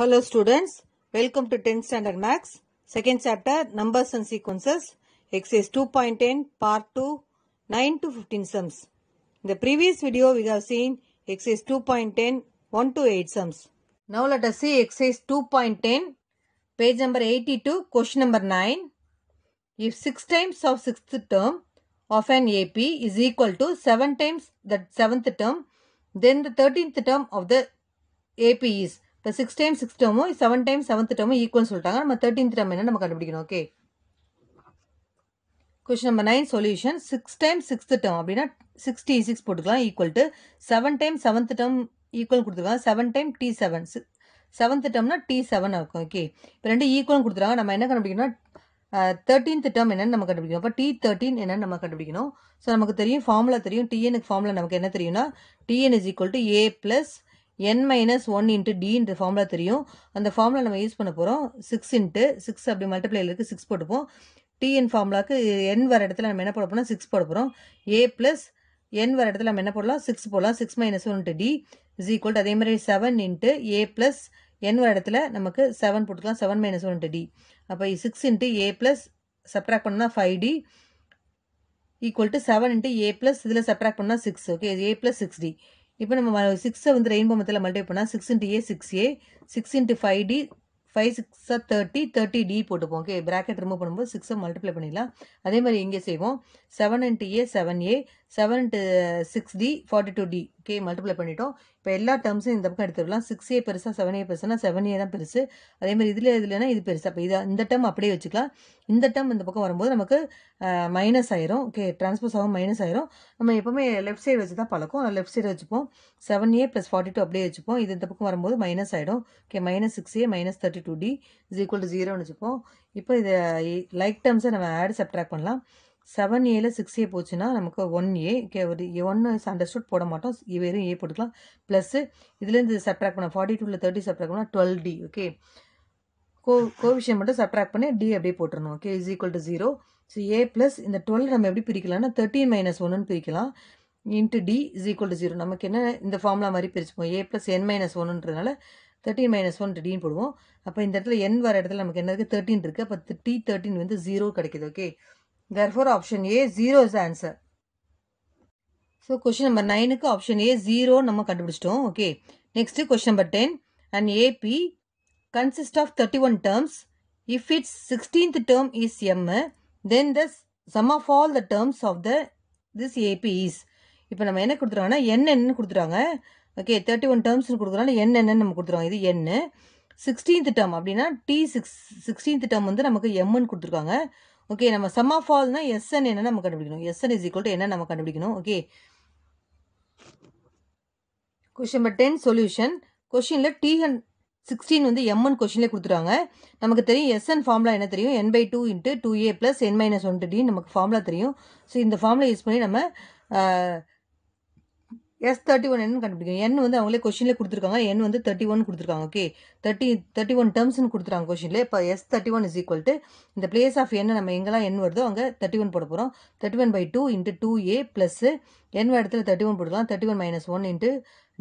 Hello students, welcome to 10th standard max. Second chapter numbers and sequences. Exercise 2.10 part 2 9 to 15 sums. In the previous video we have seen exercise 2.10 1 to 8 sums. Now let us see exercise 2.10 page number 82 question number 9. If 6 times of 6th term of an AP is equal to 7 times the 7th term then the 13th term of the AP is இப்போ six time six டேர்மும் seven time seventh டேர்மும் ஈக்குவல்னு சொல்லிட்டாங்க நம்ம thirteen term என்ன நம்ம கண்டுபிடிக்கணும் okay question number nine solution six time sixth term அப்படின்னா சிக்ஸ்டி சிக்ஸ் போட்டுக்கலாம் equal to seven time seventh term equal கொடுத்துருக்காங்க seven time T seven seventh டேம்னா டி செவன் இருக்கும் ஓகே இப்போ ரெண்டு ஈக்குவல் கொடுத்துருக்காங்க நம்ம என்ன கண்டுபிடிக்கணும்னா தேர்ட்டீன்த் டேம் என்னென்னு நம்ம கண்டுபிடிக்கணும் அப்போ டி தேர்ட்டின் என்னென்னு நம்ம கண்டுபிடிக்கணும் ஸோ நமக்கு தெரியும் ஃபார்முலா தெரியும் டிஎனுக்கு ஃபார்முலா நமக்கு என்ன தெரியும்னா T N is equal to A plus N minus one into டின்ற ஃபார்முலா தெரியும் அந்த ஃபார்முலா நம்ம யூஸ் பண்ண போகிறோம் சிக்ஸ் இன்ட்டு சிக்ஸ் அப்படி மல்டிப்ளையில் இருக்குது சிக்ஸ் போட்டுப்போம் டிஎன் ஃபார்முலாக்கு என் வர இடத்துல நம்ம என்ன போட போனால் சிக்ஸ் போட போகிறோம் ஏ ப்ளஸ் என் வர இடத்துல நம்ம என்ன போடலாம் சிக்ஸ் போடலாம் six minus one into D is equal அதே மாதிரி seven into A plus N வர இடத்துல நமக்கு செவன் போட்டுக்கலாம் seven minus one into T அப்போ six into A plus subtract பண்ணால் five T equal to seven into A plus இதில் subtract பண்ணால் six okay A plus six T இப்போ நம்ம சிக்ஸை வந்து ரெயின்போ மத்தியில் மல்டிபை பண்ணால் six into A six A six into five T five சிக்ஸாக thirty thirty T போட்டுப்போம் ஓகே ப்ராக்கெட் ரிமூவ் பண்ணும்போது சிக்ஸை மல்டிப்ளை பண்ணிடலாம் அதே மாதிரி இங்கே செய்வோம் seven into A seven A seven into six T forty two T கே மல்டிப்ளை பண்ணிட்டோம் இப்போ எல்லா டேர்ம்ஸும் இந்த பக்கம் எடுத்துடலாம் சிக்ஸ் ஏ பெருசாக செவன் ஏ பெருசுனா செவன் ஏ தான் பெருசு அதேமாதிரி இதில் இதுலனா இது பெருசு அப்போ இதை இந்த டேம் அப்படியே வச்சுக்கலாம் இந்த டேம் இந்த பக்கம் வரும்போது நமக்கு மைனஸ் ஆயிரும் ஓகே டிரான்ஸ்போஸ் ஆகும் மைனஸ் ஆயிரும் நம்ம எப்போவுமே லெஃப்ட் சைடு வச்சு தான் பழக்கம் லெஃப்ட் சைடு வச்சுப்போம் seven A plus forty two அப்படியே வச்சுப்போம் இது இந்த பக்கம் வரும்போது மைனஸ் ஆகிடும் okay minus six A minus thirty two T is equal to ஜீரோன்னு வச்சுப்போம் இப்போ இதை லைக் டேர்ம்ஸை நம்ம ஆட் சப்ட்ராக்ட் பண்ணலாம் செவன் ஏல சிக்ஸ் ஏ போச்சுன்னா நமக்கு ஒன் ஏ ஒரு ஒன்று அண்டர்ஸ்டுட் போட மாட்டோம் வெறும் ஏ போட்டுக்கலாம் ப்ளஸ்ஸு இதுலேருந்து சப்ராக்ட் பண்ண ஃபார்ட்டி டூவில் தேர்ட்டி சப்ராக்ட் பண்ணால் டுவெல் டி ஓகே கோ கோவிஷன் மட்டும் சப்ராக்ட் பண்ணி டி அப்படியே போட்டுருணும் okay is equal to zero so a plus இந்த டுவெல் நம்ம எப்படி பிரிக்கலாம்னா தேர்ட்டின் மைனஸ் ஒன்றுன்னு பிரிக்கலாம் into D is equal to zero நமக்கு என்ன இந்த ஃபார்முலா மாதிரி பிரிச்சுப்போம் ஏ ப்ளஸ் என் மைனஸ் ஒன்றுன்றதுனால தேர்ட்டின் மைனஸ் ஒன் டின்னு போடுவோம் அப்போ இந்த இடத்துல என் வர இடத்துல நமக்கு என்ன இருக்குது தேர்ட்டின் இருக்குது அப்போ டி தேர்ட்டின் வந்து ஜீரோ கிடைக்கிது okay Therefore, option A, 0 is answer so question number நைனுக்கு ஆப்ஷன் ஏ ஜீரோ நம்ம கண்டுபிடிச்சிட்டோம் okay next question number ten and AP consist of thirty one terms if its sixteenth term is m then the sum of all the terms of the this AP is இப்போ நம்ம என்ன கொடுத்துருவாங்கன்னா என்னென்னு கொடுத்துருவாங்க okay thirty one டேர்ம்ஸ்னு என்ன என்னென்னு நம்ம கொடுத்துருவாங்க இது என்ன சிக்ஸ்டீன்த் டேர்ம் அப்படின்னா டி சிக்ஸ் சிக்ஸ்டீன்த் டேர்ம் வந்து நமக்கு எம்முன்னு கொடுத்துருக்காங்க ஓகே நம்ம சம் ஆஃப் ஆல்னா எஸ்என் என்ன நம்ம கண்டுபிடிக்கணும் எஸ்என் இஸ் ஈக்குவல் டு என்ன நம்ம கண்டுபிடிக்கணும் okay question number ten solution கொஷினில் டி ஹண்ட் சிக்ஸ்டீன் வந்து எம்என் கொஷின்லேயே கொடுத்துருவாங்க நமக்கு தெரியும் எஸ்என் ஃபார்முலா என்ன தெரியும் n by two into two a plus N minus one d நமக்கு ஃபார்முலா தெரியும் ஸோ இந்த ஃபார்முலா யூஸ் பண்ணி நம்ம எஸ் தேர்ட்டி ஒன் என்னன்னு கண்டுபிடிக்கும் என் வந்து அவங்களே கொஷினில் கொடுத்துருக்காங்க என் வந்து தேர்ட்டி ஒன் கொடுத்துருக்காங்க ஓகே தேர்ட்டி தேர்ட்டி ஒன் டேர்ம்ஸ்னு கொடுத்துருக்காங்க கொஷினில் இப்போ s thirty one is equal to இந்த பிளேஸ் ஆஃப் என்ன நம்ம எங்கெல்லாம் என் வருதோ அங்கே தேர்ட்டி ஒன் போட போகிறோம் thirty one by two into two a plus n இடத்துல தேர்ட்டி ஒன் போட்டுக்கலாம் thirty one minus one into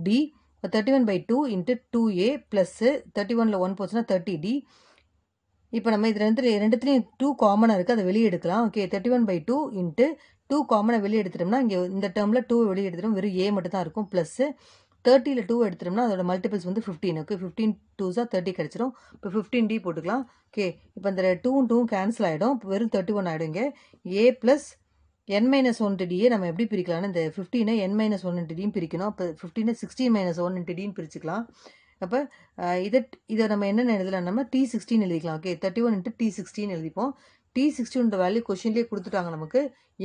d thirty one by two into two a plus thirty ஒனில் ஒன் போச்சுன்னா தேர்ட்டி டி இப்போ நம்ம இது ரெண்டு ரெண்டுத்துலேயும் டூ காமனாக இருக்குது அதை வெளியே எடுக்கலாம் okay thirty one by two into two காமனை வெளியே எடுத்துட்டோம்னா இங்கே இந்த டேர்மில் டூ வெளியே எடுத்துட்டோம் வெறும் ஏ மட்டும் தான் இருக்கும் ப்ளஸ்ஸு தேர்ட்டியில் டூ எடுத்துட்டோம்னா அதோட மல்டிபிள்ஸ் வந்து ஃபிஃப்டீன் ஓகே ஃபிஃப்டீன் டூஸாக தேர்ட்டி கிடச்சிரும் இப்போ ஃபிஃப்டீன் டி போட்டுக்கலாம் ஓகே இப்போ இந்த டூவும் டூவும் கேன்சல் ஆகிடும் வெறும் தேர்ட்டி ஒன் ஆகிடும் இங்கே a plus N minus one டிடியே நம்ம எப்படி பிரிக்கலாம்னு இந்த ஃபிஃப்டீனை என் மைனஸ் ஒன் டிடியும் பிரிக்கணும் இப்போ ஃபிஃப்டீனை சிக்ஸ்டீன் மைனஸ் ஒன் டிடியும் பிரிச்சுக்கலாம் அப்போ இதை இதை நம்ம என்னென்ன எழுதலாம் நம்ம டி சிக்ஸ்டீன் எழுதிக்கலாம் okay thirty one into t sixteen எழுதிப்போம் டி சிக்ஸ்டின்ற வேல்யூ கொஷின்லேயே கொடுத்துட்டாங்க நமக்கு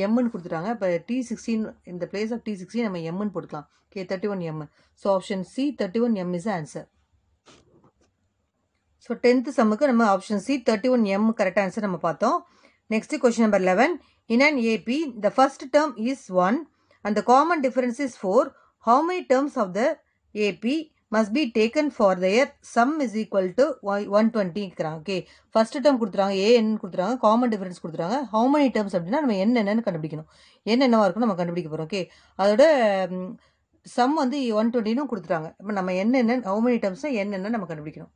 எம்என் கொடுத்துட்டாங்க இப்போ டி சிக்ஸ்டீன் இந்த பிளேஸ் ஆஃப் டி சிக்ஸ்டீன் நம்ம எம்என் போட்டுக்கலாம் கே thirty one m so option c thirty one m is answer so tenth சம்முக்கு நம்ம option c thirty one m correct answer நம்ம பார்த்தோம் next question number eleven in and AP the first term is one and the common difference is four how many terms of the AP must be taken for their sum is equal to one டுவெண்ட்டிங்கிறாங்க okay first term கொடுத்துறாங்க a n கொடுத்துறாங்க common difference கொடுத்துறாங்க how many terms அப்படின்னா நம்ம என்னென்னு கண்டுபிடிக்கணும் என்னென்னவா இருக்கும் நம்ம கண்டுபிடிக்க போகிறோம் ஓகே அதோட சம் வந்து ஒன் டுவெண்ட்டினும் கொடுத்துறாங்க இப்போ நம்ம என்னென்ன ஹவு மெனி டேர்ம்ஸ் என்னென்ன நம்ம கண்டுபிடிக்கணும்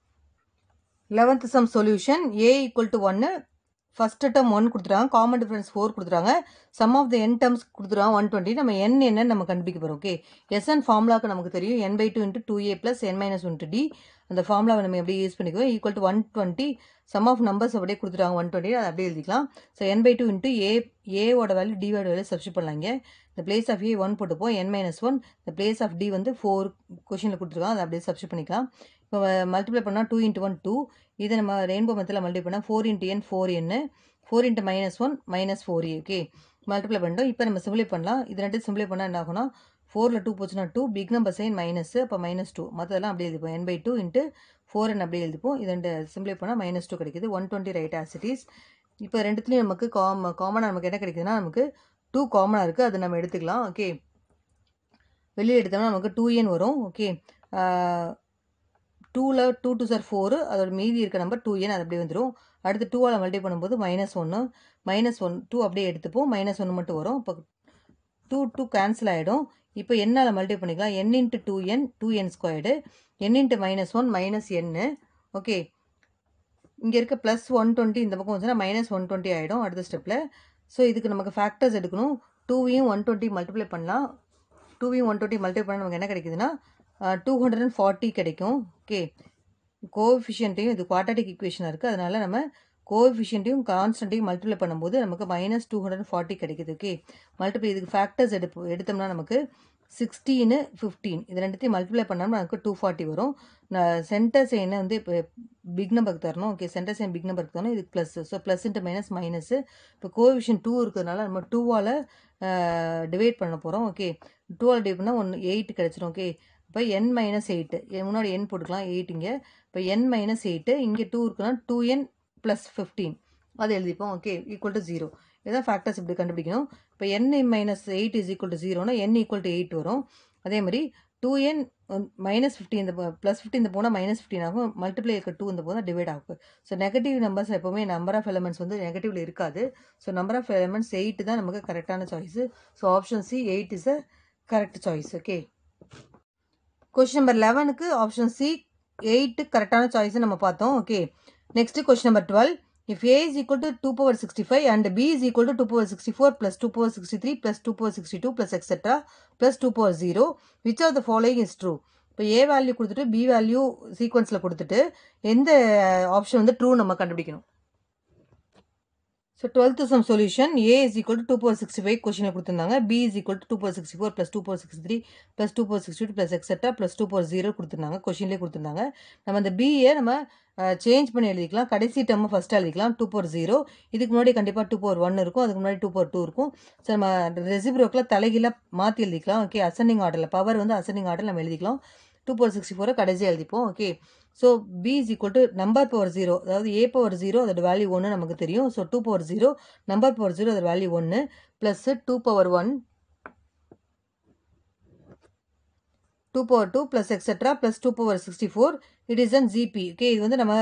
eleventh sum solution a equal to ஒன்று ஃபஸ்ட்டு டேர்ம் ஒன் கொடுத்துருவாங்க காமன் டிஃபரன்ஸ் ஃபோர் கொடுத்துருவாங்க sum of the n terms கொடுத்துருவாங்க ஒன் டுவெண்ட்டி நம்ம என் என்னன்னு நம்ம கண்டுபிடிக்க போகிறோம் ஓகே எஸ்என் ஃபார்முலாவுக்கு நமக்கு தெரியும் n by two into two a plus N minus one d அந்த ஃபார்முலாவை நம்ம எப்படி யூஸ் பண்ணிக்குவோம் equal to one twenty sum of numbers அப்படியே கொடுத்துருவாங்க ஒன் டுவெண்ட்டி அதை அப்படியே எழுதிக்கலாம் so n by two into a ஏவோட வேல்யூ டிவோட வேல்யூ சப்ஸ்ட் பண்ணலாங்க இந்த பிளேஸ் ஆஃப் ஏ ஒன் போட்டுப்போம் என் மைனஸ் ஒன் இந்த பிளேஸ் ஆஃப் டி வந்து ஃபோர் கொஷினில் கொடுத்துருக்காங்க அதை அப்படியே சப்ஸ்ட் பண்ணிக்கலாம் இப்போ மல்டிப்ளை பண்ணால் டூ இன்ட்டு ஒன் டூ இது நம்ம ரெயின்போ மெத்தில் மல்டிப் பண்ணால் four into n four n four into minus one minus four a okay multiply பண்ணிட்டோம் இப்போ நம்ம சிம்பிளை பண்ணலாம் இது ரெண்டு சிம்பிளை பண்ணால் என்ன ஆகும்னா ஃபோரில் டூ போச்சுன்னா two big number sign minus அப்போ மைனஸ் டூ மற்றதெல்லாம் அப்படியே எழுதிப்போம் n by two into four n அப்படியே எழுதிப்போம் இது ரெண்டு சிம்பிளை பண்ணால் மைனஸ் டூ கிடைக்குது ஒன் டுவெண்ட்டி ரைட் ஆசிட்டிஸ் இப்போ ரெண்டுத்துலேயும் நமக்கு காம காமனாக நமக்கு என்ன கிடைக்குதுன்னா நமக்கு டூ காமனாக இருக்குது அது நம்ம எடுத்துக்கலாம் ஓகே வெளியே எடுத்தோம்னா நமக்கு டூ என் வரும் ஓகே டூவில் டூ டூ சார் ஃபோரு அதோட மீதி இருக்க நம்பர் டூ ஏன்னு அது அப்படியே வந்துடும் அடுத்து டூவால் மல்டி பண்ணும்போது மைனஸ் ஒன்று மைனஸ் ஒன் டூ அப்படியே எடுத்துப்போம் மைனஸ் ஒன்று மட்டும் வரும் இப்போ டூ டூ கேன்சல் ஆகிடும் இப்போ என்னால் மல்டி பண்ணிக்கலாம் n into two n two n squared n into minus one minus n okay இங்கே இருக்க ப்ளஸ் ஒன் டுவெண்ட்டி இந்த பக்கம் வந்துச்சுன்னா மைனஸ் ஒன் டுவெண்ட்டி ஆகிடும் அடுத்த ஸ்டெப்பில் ஸோ இதுக்கு நமக்கு ஃபேக்டர்ஸ் எடுக்கணும் டூவையும் ஒன் டுவெண்ட்டி மல்டிப்ளை பண்ணலாம் டூவையும் ஒன் டுவெண்ட்டி மல்டிப்ளை பண்ணால் நமக்கு என்ன கிடைக்குதுன்னா டூ ஹண்ட்ரட் அண்ட் ஃபார்ட்டி கிடைக்கும் ஓகே கோஎஃபிஷியன்ட்டையும் இது குவாட்டாட்டிக் இக்குவேஷனாக இருக்குது அதனால் நம்ம கோஎஃபிஷியன்ட்டையும் கான்ஸ்டன்ட்டையும் மல்டிப்ளை பண்ணும்போது நமக்கு மைனஸ் டூ ஹண்ட்ரட் ஃபார்ட்டி கிடைக்குது ஓகே மல்டிப்ளை இதுக்கு ஃபேக்டர்ஸ் எடுப்பு எடுத்தோம்னா நமக்கு சிக்ஸ்டீனு ஃபிஃப்டீன் இது ரெண்டுத்தையும் மல்டிப்ளை பண்ணாமல் நமக்கு டூ ஃபார்ட்டி வரும் நான் சென்டர் சைனை வந்து இப்போ பிக் நம்பருக்கு தரணும் ஓகே சென்டர் சைன் பிக் நம்பருக்கு தரணும் இது plus so plus into minus minus இப்போ கோவிஷன் டூ இருக்கிறதுனால நம்ம டூவால் டிவைட் பண்ண போகிறோம் ஓகே டூவால் டிவைட் பண்ணால் ஒன்று எயிட் கிடச்சிரும் ஓகே இப்போ என் மைனஸ் எயிட்டு முன்னாடி என் போட்டுக்கலாம் எயிட் இங்கே இப்போ என் மைனஸ் எயிட்டு இங்கே டூ இருக்குன்னா டூ என் ப்ளஸ் ஃபிஃப்டீன் அது எழுதிப்போம் ஓகே ஈக்குவல் டு ஜீரோ இதான் ஃபேக்டர்ஸ் இப்படி கண்டுபிடிக்கணும் இப்போ n minus eight is equal to ஜீரோனா என் ஈக்குவல் டு எயிட் வரும் அதே மாதிரி டூ என் மைனஸ் ஃபிஃப்டி இந்த ப்ளஸ் ஃபிஃப்டி இந்த போனால் மைனஸ் ஃபிஃப்டின் ஆகும் மல்டிப்ளை இருக்க டூ இந்த போனால் டிவைட் ஆகும் ஸோ நெகட்டிவ் நம்பர்ஸ் எப்போவுமே நம்பர் ஆஃப் எலமெண்ட்ஸ் வந்து நெகட்டிவில் இருக்காது so number of elements eight தான் நமக்கு கரெக்டான choice so option c eight is a correct choice okay question number லெவனுக்கு ஆப்ஷன் சி எயிட்டு கரெக்டான சாய்ஸை நம்ம பார்த்தோம் okay next question number twelve if a is equal to two power sixty five and b is equal to two power sixty four plus two power sixty three plus two power sixty two plus etcetera plus two power zero which of the following is true இப்போ a value கொடுத்துட்டு b value சீக்வன்ஸில் கொடுத்துட்டு எந்த option வந்து true நம்ம கண்டுபிடிக்கணும் so twelfth sum solution a is equal to two power sixty five கொஷினை கொடுத்துருந்தாங்க b is equal to two power sixty four plus two power sixty three plus two power sixty two plus etcetera plus two power zero கொடுத்துருந்தாங்க கொஷின்லேயே கொடுத்துருந்தாங்க நம்ம அந்த BA நம்ம change பண்ணி எழுதிக்கலாம் கடைசி டேர்மை ஃபஸ்ட்டு எழுதிக்கலாம் டூ பவர் ஜீரோ இதுக்கு முன்னாடி கண்டிப்பாக டூ பவர் ஒன் இருக்கும் அதுக்கு முன்னாடி டூ பவர் டூ இருக்கும் ஸோ நம்ம ரெசிப்ரோக்கில் தலைகீழாக மாற்றி எழுதிக்கலாம் ஓகே அசனிங் ஆர்டரில் பவர் வந்து அசனிங் ஆர்டரில் நம்ம எழுதிக்கலாம் டூ பவர் சிக்ஸ்டி ஃபோரை கடைசியாக எழுதிப்போம் okay so b is equal to number power zero அதாவது ஏ பவர் ஜீரோ அதோட வேல்யூ ஒன்று நமக்கு தெரியும் so two power zero number power zero அதோட வேல்யூ ஒன்று plus two power one two power two plus etcetera plus two power sixty four it is an GP okay இது வந்து நம்ம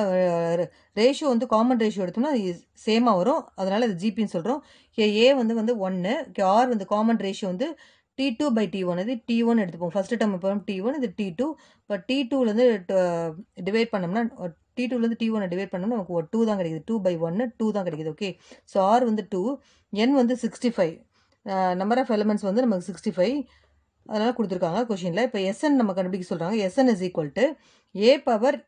ratio வந்து காமன் ரேஷியோ எடுத்தோம்னா அது சேமாக வரும் அதனால் அது ஜிபின்னு சொல்கிறோம் ஏ வந்து வந்து ஒன்று ஓகே ஆர் வந்து காமன் ரேஷியோ வந்து டி டூ பை ஒன் இது டி ஒன் எடுத்துப்போம் ஃபஸ்ட்டு term இப்போ டி ஒன் இது டி டூ இப்போ டி டூலேருந்து டிவைட் பண்ணோம்னா டி டூலேருந்து டி ஒன்னை டிவைட் பண்ணோம்னா நமக்கு டூ தான் கிடைக்குது டூ பை ஒன்று டூ தான் கிடைக்குது ஓகே ஸோ ஆர் வந்து டூ என் வந்து சிக்ஸ்டி ஃபைவ் நம்பர் ஆஃப் வந்து நமக்கு சிக்ஸ்டி ஃபைவ் அதனால் கொடுத்துருக்காங்க கொஷினில் இப்போ எஸ்என் நம்ம கண்டுபிடிக்க சொல்கிறாங்க s n is equal to a power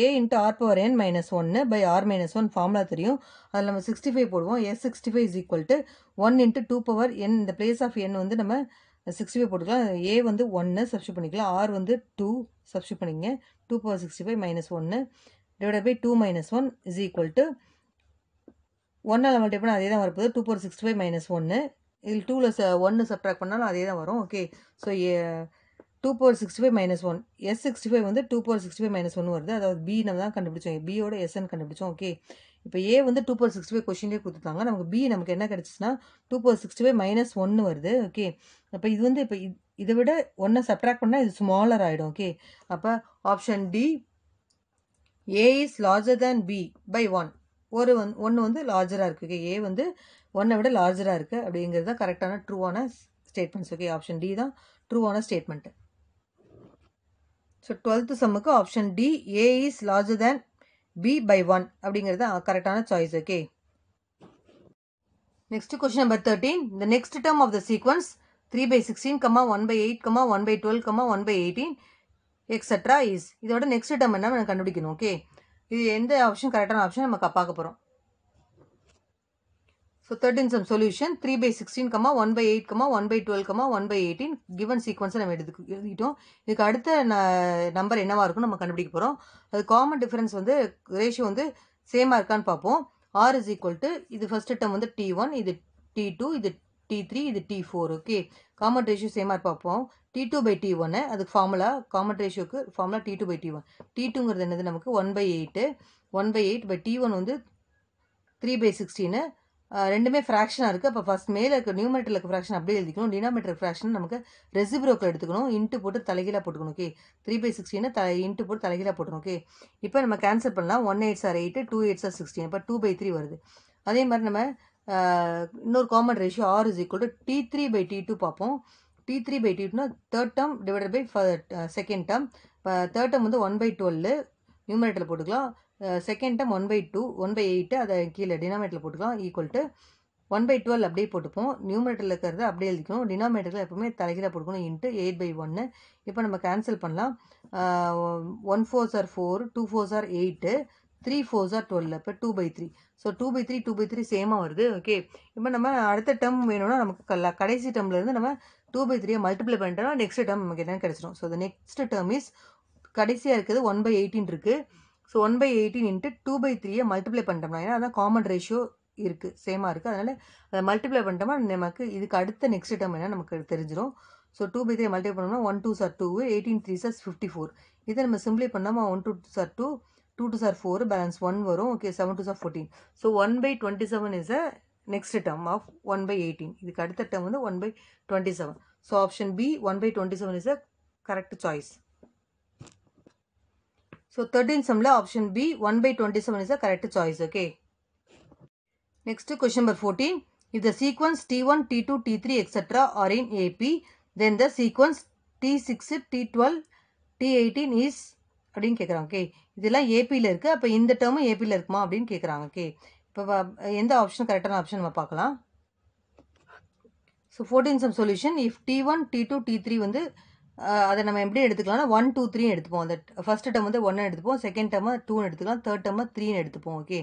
a into r power n minus ஒன்று by r minus one formula தெரியும் அதில் நம்ம சிக்ஸ்டி ஃபைவ் போடுவோம் s sixty five is equal to one into two power n இந்த place of என் வந்து நம்ம sixty five போட்டுக்கலாம் ஏ வந்து ஒன்று சப்ஸ்டியூட் பண்ணிக்கலாம் ஆர் வந்து டூ சப்ஸ்டியூட் பண்ணிங்க two power sixty five minus ஒன்று divide by two minus one is equal to ஒன்னால் மட்டும் எப்படி அதே தான் வரப்போது two power sixty five minus ஒன்று இதில் டூவில் ச ஒன்று சப்ட்ராக்ட் பண்ணாலும் அதே தான் வரும் okay so two four sixty five minus one s sixty five வந்து two four sixty five minus one வருது அதாவது பி நம்ம தான் கண்டுபிடிச்சோம் பியோட எஸ்என் கண்டுபிடிச்சோம் ஓகே இப்போ ஏ வந்து டூ ஃபோர் சிக்ஸ்டி ஃபைவ் கொஷின்லேயே கொடுத்துருக்காங்க நமக்கு பி நமக்கு என்ன கிடச்சிச்சின்னா two four sixty five minus ஒன்று வருது ஓகே அப்போ இது வந்து இப்போ இதை விட ஒன்றை சப்ட்ராக்ட் பண்ணால் இது ஸ்மாலர் ஆகிடும் ஓகே அப்போ option d a is larger than b by one ஒரு ஒன் ஒன்று வந்து லார்ஜராக இருக்குது ஓகே ஏ வந்து ஒன்றை விட லார்ஜராக இருக்குது அப்படிங்கிறது தான் கரெக்டான ட்ரூவான ஸ்டேட்மெண்ட்ஸ் ஓகே ஆப்ஷன் டி தான் ட்ரூவான ஸ்டேட்மெண்ட்டு ஸோ டுவெல்த்து சம்முக்கு option d a is larger than b by one அப்படிங்கிறது கரெக்டான choice okay next question number thirteen the next term of the sequence three by sixteen comma one by eight comma one by twelve comma one by eighteen etcetera is இதோட next term என்ன கண்டுபிடிக்கணும் okay இது எந்த option கரெக்டான option நம்ம பார்க்க போகிறோம் So 13 sum solution 3 by 16 comma 1 by 8 comma 1 by 12 comma 1 by 18 given sequence நம்ம எடுத்து எழுதிட்டோம் இதுக்கு அடுத்த நம்பர் என்ன வாருக்கும் நம்ம கண்டுபிடிக்க போகிறோம் அது காமன் difference வந்து ரேஷியோ வந்து சேமாக இருக்கான்னு பார்ப்போம் R is equal to இது ஃபஸ்ட்டு term வந்து டி ஒன் இது டி டூ இது டி த்ரீ இது t four okay ratio same சேமாக பார்ப்போம் டி டூ பை டி ஒன்று அதுக்கு ஃபார்முலா காமன் ரேஷியோக்கு formula t two by t one டூங்கிறது என்னது நமக்கு one by eight one by eight by t one வந்து த்ரீ பை சிக்ஸ்டீனு ரெண்டுமே ஃப்ராக்ஷனாக இருக்குது அப்போ ஃபஸ்ட் மேலே இருக்க இருக்க ஃப்ராக்ஷன் அப்படியே எழுதிக்கணும் டினாமீட்டர் ஃப்ராக்ஷன் நமக்கு ரெசிப்ரோக்கில் எடுத்துக்கணும் இன்ட்டு போட்டு தலைகீழாக போட்டுக்கணும் ஓகே த்ரீ பை சிக்ஸ்டீனை த இன்ட்டு போட்டு தலைகீழாக போட்டுக்கணும் ஓகே இப்போ நம்ம கேன்சல் பண்ணலாம் ஒன் எயிட் சார் எயிட்டு டூ எயிட் சார் சிக்ஸ்டீன் இப்போ டூ பை த்ரீ வருது அதே மாதிரி நம்ம இன்னொரு common ratio r is equal to t three by t two பார்ப்போம் டி த்ரீ பை டி டூனா third term divide by second term இப்போ தேர்ட் டேர்ம் வந்து ஒன் பை டுவெல் நியூமரேட்டரில் போட்டுக்கலாம் second term one by two one by eight அதை கீழே டினாமேட்டரில் போட்டுக்கலாம் equal to one by twelve அப்படியே போட்டுப்போம் நியூமேட்டரில் இருக்கிறது அப்படியே எழுதிக்கணும் டினாமேட்டரில் எப்பவுமே தலைகீழாக போட்டுக்கணும் இன்ட்டு எயிட் பை ஒன்று இப்போ நம்ம கேன்சல் பண்ணலாம் ஒன் ஃபோர் சார் ஃபோர் டூ ஃபோர் சார் எயிட்டு த்ரீ ஃபோர் சார் டுவெல் இப்போ two by three so two by three two by three சேமாக வருது ஓகே இப்போ நம்ம அடுத்த டேர்ம் வேணும்னா நமக்கு கடைசி டேர்ம்லேருந்து நம்ம டூ பை த்ரீயை மல்டிப்ளை பண்ணிட்டோம்னா நெக்ஸ்ட் டேர்ம் நமக்கு என்னென்னு கிடச்சிடும் so the next term is கடைசியாக இருக்கிறது ஒன் பை எயிட்டின் இருக்குது so one by eighteen into two by த்ரீயை மல்டிப்ளை பண்ணிட்டோம்னா ஏன்னா அதான் காமன் ரேஷியோ இருக்குது சேமாக இருக்குது அதனால் அதை மல்டிப்ளை பண்ணிட்டோம்னா நமக்கு இதுக்கு அடுத்த நெக்ஸ்ட் டேம் என்ன நமக்கு தெரிஞ்சிடும் so two by three multiply பண்ணோம்னா ஒன் டூ சார் டூ எயிட்டீன் த்ரீ சார் ஃபிஃப்டி ஃபோர் இதை நம்ம சிம்பிளை பண்ணாமல் ஒன் டூ சார் டூ டூ டூ சார் ஃபோர் பேலன்ஸ் ஒன் வரும் ஓகே செவன் டூ சார் fourteen so one by twenty seven is a next term of one by eighteen இதுக்கு அடுத்த டேர்ம் வந்து one by twenty seven so option b one by twenty seven is a correct choice so thirteen சம்மில் option b one by twenty seven is a correct choice okay next question number fourteen sequence t one if the sequence T1, T2, T3, AP then the AP, t the t twelve t eighteen is அப்படின்னு கேட்குறாங்க okay இதெல்லாம் ஏபியில் இருக்குது அப்போ இந்த டேர்மும் ஏபியில் இருக்குமா அப்படின்னு கேட்குறாங்க okay இப்போ எந்த ஆப்ஷன் கரெக்டான ஆப்ஷன் நம்ம பார்க்கலாம் so fourteen sum solution if t one t two t three வந்து அதை நம்ம எப்படி எடுத்துக்கலாம்னா ஒன் டூ த்ரீ எடுத்துப்போம் அந்த ஃபர்ஸ்ட் டம் வந்து ஒன்னு எடுத்துப்போம் செகண்ட் டேர்மை டூன்னு எடுத்துக்கலாம் தேர்ட் டேர்மை த்ரீன்னு எடுத்துப்போம் ஓகே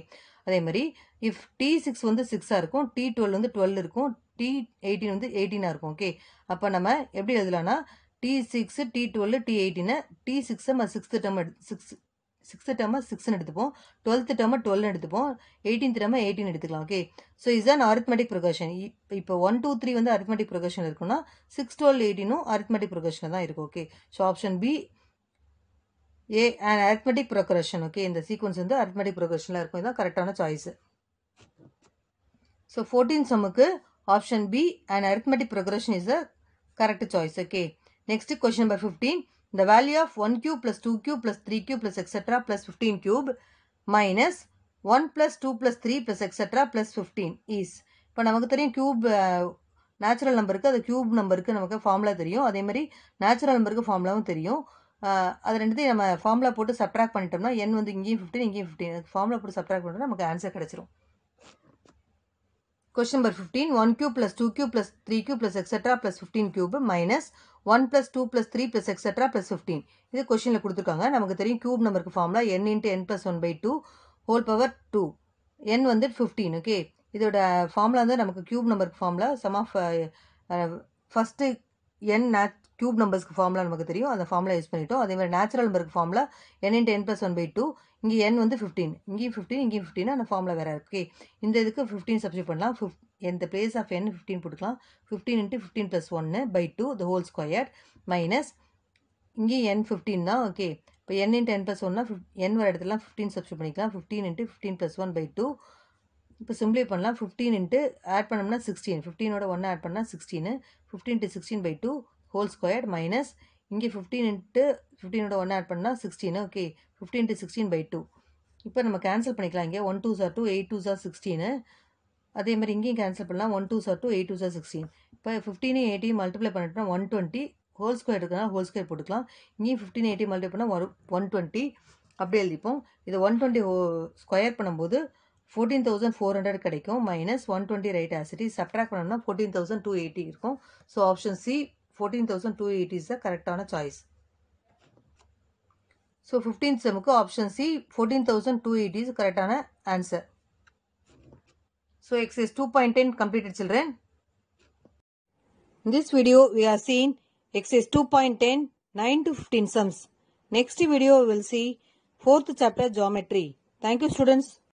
அதே மாதிரி இஃப் டி சிக்ஸ் வந்து சிக்ஸாக இருக்கும் டி டுவெல் வந்து டுவெல் இருக்கும் டி எயிட்டீன் வந்து எயிட்டீனாக இருக்கும் ஓகே அப்போ நம்ம எப்படி எழுதலாம்னா t six t twelve t eighteen t சிக்ஸை நம்ம சிக்ஸ்த்து டேர்ம் எடுத்து சிக்ஸ் சிக்ஸ்த்து டேர்மை சிக்ஸ்னு எடுத்துப்போம் டுவெல்த்து டேர்மை டுவெல்னு எடுத்துப்போம் எயிட்டீன்த் டேர்மை எயிட்டின் எடுத்துக்கலாம் ஓகே ஸோ இதுதான் அரித்மெட்டிக் ப்ரொகஷன் இப்போ ஒன் டூ த்ரீ வந்து அரித்மெட்டிக் ப்ரொகஷன் இருக்குன்னா சிக்ஸ் டுவெல் எயிட்டீனும் அரித்மெட்டிக் ப்ரொகஷன் தான் இருக்கும் okay so option b a and arithmetic progression okay இந்த சீக்வன்ஸ் வந்து அரித்மெட்டிக் ப்ரொகஷனில் இருக்கும் இதுதான் கரெக்டான சாய்ஸு ஸோ ஃபோர்டீன் சம்முக்கு option b and arithmetic progression is a correct choice okay next question number fifteen the value of 1 cube plus 2 cube plus 3 cube plus etc plus 15 cube minus 1 plus 2 plus 3 plus etc plus 15 is இப்போ நமக்கு தெரியும் cube natural நம்பருக்கு அது cube நம்பருக்கு நமக்கு formula தெரியும் அதே மாதிரி நேச்சுரல் நம்பருக்கு ஃபார்முலாவும் தெரியும் அது ரெண்டுத்தையும் நம்ம ஃபார்முலா போட்டு சப்ட்ராக்ட் பண்ணிட்டோம்னா என் வந்து இங்கேயும் ஃபிஃப்டீன் இங்கேயும் ஃபிஃப்டின் ஃபார்முலா போட்டு சப்ட்ராக்ட் பண்ணிட்டோம்னா நமக்கு ஆன்சர் கிடைச்சிரும் question number fifteen one cube plus two cube plus three cube plus etcetera plus fifteen cube minus one plus two plus three plus etcetera plus fifteen இது கொஷினில் கொடுத்துருக்காங்க நமக்கு தெரியும் க்யூப் நம்பருக்கு formula n into n plus one by two whole power two n வந்து fifteen okay இதோட formula வந்து நமக்கு க்யூப் நம்பருக்கு formula sum of first n நே க்யூப் நம்பர்ஸ்க்கு ஃபார்முலா நமக்கு தெரியும் அந்த ஃபார்முலா யூஸ் பண்ணிட்டோம் அதே மாதிரி நேச்சுரல் நம்பருக்கு formula n into n plus one by two இங்கே என் வந்து ஃபிஃப்டீன் இங்கேயும் ஃபிஃப்டீன் இங்கேயும் ஃபிஃப்டீன் அந்த ஃபார்முலா வேறு இருக்குது இந்த இதுக்கு ஃபிஃப்டீன் சப்ஜெக்ட் பண்ணலாம் ஃபிஃப்ட் எந்த பிளேஸ் ஆஃப் என் ஃபிஃப்டீன் கொடுக்கலாம் போட்டுக்கலாம் இன்ட்டு into ப்ளஸ் ஒன்று by two the whole square minus minus இங்கே என் 15 தான் ஓகே இப்போ என் இன்ட்டு என் ப்ளஸ் ஒன்னா ஃபிஃப்ட் என் வர இடத்துல ஃபிஃப்டீன் சப்ஸ்டியூட் பண்ணிக்கலாம் fifteen into fifteen plus one by two இப்போ சிம்பிளை பண்ணலாம் ஃபிஃப்டீன் இன்ட்டு ஆட் பண்ணோம்னா சிக்ஸ்டீன் ஃபிஃப்டீனோட ஒன்று ஆட் பண்ணால் sixteen fifteen to sixteen by two whole square minus இங்கே ஃபிஃப்டீன் இன்ட்டு ஃபிஃப்டீனோட ஒன்று ஆட் பண்ணால் sixteen okay fifteen to sixteen by two இப்போ நம்ம கேன்சல் பண்ணிக்கலாம் இங்கே ஒன் டூ சார் டூ எயிட் டூ சார் சிக்ஸ்டீனு அதே மாதிரி இங்கேயும் கேன்சல் பண்ணலாம் ஒன் டூ சார் டூ எயிட் டூ சார் சிக்ஸ்டீன் இப்போ ஃபிஃப்டீனையும் எயிட்டியும் மல்டிப்ளை பண்ணிட்டோம்னா ஒன் டுவெண்ட்டி ஹோல் ஸ்கொயர் இருக்குன்னா ஹோல் ஸ்கொயர் போட்டுக்கலாம் இங்கேயும் ஃபிஃப்டீன் எயிட்டி மல்டிப் பண்ணால் ஒரு ஒன் டுவெண்ட்டி அப்படி எழுதிப்போம் இதை ஒன் டுவெண்ட்டி ஹோ ஸ்கொயர் பண்ணும்போது ஃபோர்டீன் தௌசண்ட் ஃபோர் ஹண்ட்ரட் கிடைக்கும் மைனஸ் ஒன் டுவெண்ட்டி ரைட் ஆசிட்டி சப்ட்ராக்ட் பண்ணோம்னா ஃபோர்டீன் தௌசண்ட் டூ எயிட்டி இருக்கும் so option c fourteen thousand two eighty is the கரெக்டான சாய்ஸ் ஸோ ஃபிஃப்டீன் செமுக்கு option c fourteen thousand two eighty is கரெக்டான answer So X is 2.10 computed children. In this video we are seeing X is 2.10 9 to 15 sums. Next video we will see fourth chapter geometry. Thank you students.